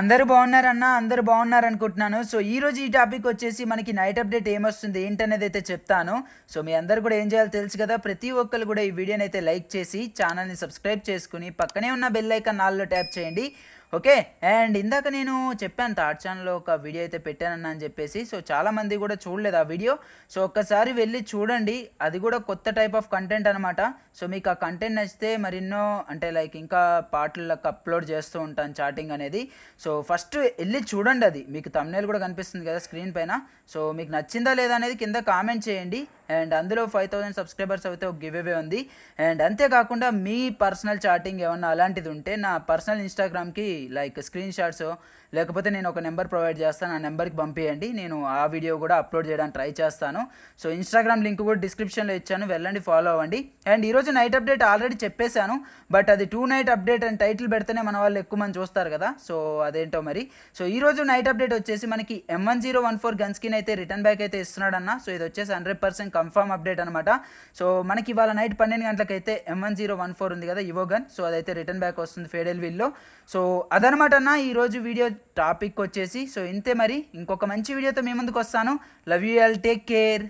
అందరూ బాగున్నారన్నా అందరూ బాగున్నారు అనుకుంటున్నాను సో ఈరోజు ఈ టాపిక్ వచ్చేసి మనకి నైట్ అప్డేట్ ఏమొస్తుంది ఏంటనేది అయితే చెప్తాను సో మీ అందరు కూడా ఏం చేయాలో తెలుసు కదా ప్రతి ఒక్కరు కూడా ఈ వీడియోని అయితే లైక్ చేసి ఛానల్ని సబ్స్క్రైబ్ చేసుకుని పక్కనే ఉన్న బెల్ ఐకాన్ నాలుగులో ట్యాప్ చేయండి ఓకే అండ్ ఇందాక నేను చెప్పాను థర్డ్ ఛానల్లో ఒక వీడియో అయితే పెట్టానన్నా అని చెప్పేసి సో చాలామంది కూడా చూడలేదు ఆ వీడియో సో ఒక్కసారి వెళ్ళి చూడండి అది కూడా కొత్త టైప్ ఆఫ్ కంటెంట్ అనమాట సో మీకు ఆ కంటెంట్ నచ్చితే మరెన్నో అంటే లైక్ ఇంకా పాటలకు అప్లోడ్ చేస్తూ ఉంటాను చాటింగ్ అనేది సో ఫస్ట్ వెళ్ళి చూడండి అది మీకు తమ్నేల్ కూడా కనిపిస్తుంది కదా స్క్రీన్ పైన సో మీకు నచ్చిందా లేదా అనేది కింద కామెంట్ చేయండి అండ్ అందులో ఫైవ్ థౌసండ్ సబ్స్క్రైబర్స్ అయితే ఒక గివ్ అవే ఉంది అండ్ అంతేకాకుండా మీ పర్సనల్ చాటింగ్ ఏమన్నా అలాంటిది ఉంటే నా పర్సనల్ ఇన్స్టాగ్రామ్కి లైక్ స్క్రీన్ షాట్స్ లేకపోతే నేను ఒక నెంబర్ ప్రొవైడ్ చేస్తాను ఆ నెంబర్కి పంపించండి నేను ఆ వీడియో కూడా అప్లోడ్ చేయడానికి ట్రై చేస్తాను సో ఇన్స్టాగ్రామ్ లింక్ కూడా డిస్క్రిప్షన్లో ఇచ్చాను వెళ్ళండి ఫాలో అవ్వండి అండ్ ఈరోజు నైట్ అప్డేట్ ఆల్రెడీ చెప్పేశాను బట్ అది tonight update and title పెడితేనే మన వాళ్ళు ఎక్కువ మంది చూస్తారు కదా సో అదేంటో మరి సో ఈరోజు నైట్ అప్డేట్ వచ్చేసి మనకి M one zero one four gun skin అయితే రిటర్న్ బ్యాక్ అయితే ఇస్తున్నాడన్న సో ఇది వచ్చేసి హండ్రెడ్ పర్సెంట్ కన్ఫర్మ్ అప్డేట్ అనమాట సో మనకి ఇవాళ నైట్ పన్నెండు గంటలకైతే ఎంఎన్ జీరో వన్ ఫోర్ ఉంది కదా గన్ సో అదైతే రిటర్న్ బ్యాక్ వస్తుంది ఫేడెల్ వీల్లో సో అదనమాట అన్న ఈరోజు వీడియో టాపిక్ వచ్చేసి సో ఇంతే మరి ఇంకొక మంచి వీడియోతో మీ ముందుకు వస్తాను love you all take care